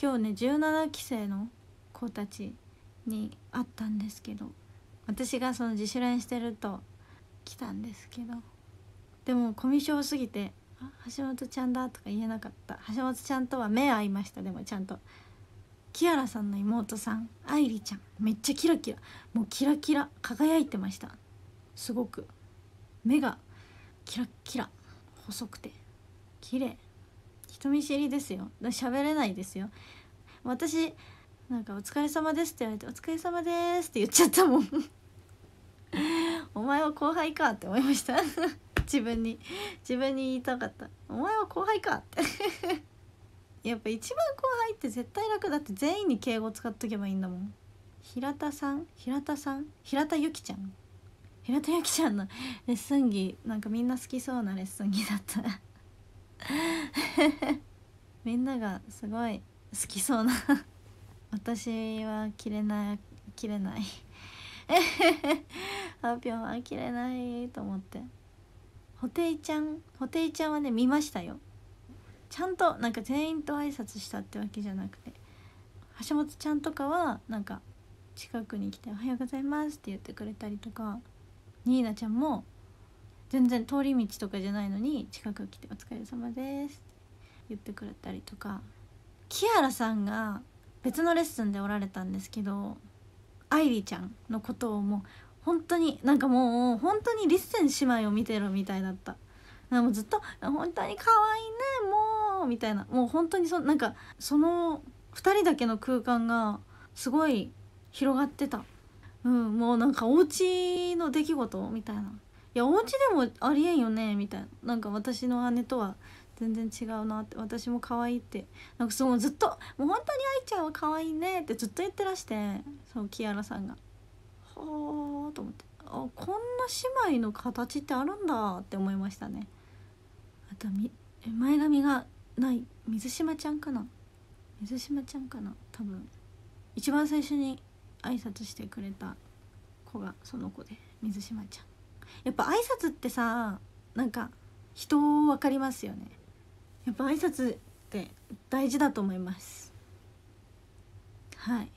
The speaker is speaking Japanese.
今日ね17期生の子たちに会ったんですけど私がその自主練してると来たんですけどでもコミュ障すぎて「あ橋本ちゃんだ」とか言えなかった橋本ちゃんとは目合いましたでもちゃんとキアラさんの妹さん愛梨ちゃんめっちゃキラキラもうキラキラ輝いてましたすごく目がキラキラ細くて綺麗人見知りですよ喋れないですよ私なんか「お疲れ様です」って言われて「お疲れ様です」って言っちゃったもんお前は後輩かって思いました 自分に自分に言いたかった「お前は後輩か」って やっぱ一番後輩って絶対楽だって全員に敬語使っとけばいいんだもん平田さん平田さん平田由紀ちゃん平田由紀ちゃんのレッスン着なんかみんな好きそうなレッスン着だった みんながすごい好きそうな 私は着れない着れないハピョンは着れないと思ってホテイちゃんホテイちゃんはね見ましたよちゃんとなんか全員と挨拶したってわけじゃなくて橋本ちゃんとかはなんか近くに来て「おはようございます」って言ってくれたりとかニーナちゃんも全然通り道とかじゃないのに近く来て「お疲れ様です」って言ってくれたりとかキアラさんが別のレッスンでおられたんですけど愛梨ちゃんのことをもう本当になんかもう本当にリッセン姉妹を見てるみたいだったもうずっと「本当に可愛いねもう」みたいなもう本当にそなんかその2人だけの空間がすごい広がってた、うん、もうなんかお家の出来事みたいなやお家でもありえんよね」みたいななんか私の姉とは全然違うなって私も可愛いってなんかそうずっと「もう本当に愛ちゃんは可愛いね」ってずっと言ってらしてそうキアラさんが。はあと思ってあこんな姉妹の形ってあるんだって思いましたね。あとみ前髪がない水島ちゃんかな水島ちゃんかな多分一番最初に挨拶してくれた子がその子で水島ちゃん。やっぱ挨拶ってさなんか人を分かりますよねやっぱ挨拶って大事だと思いますはい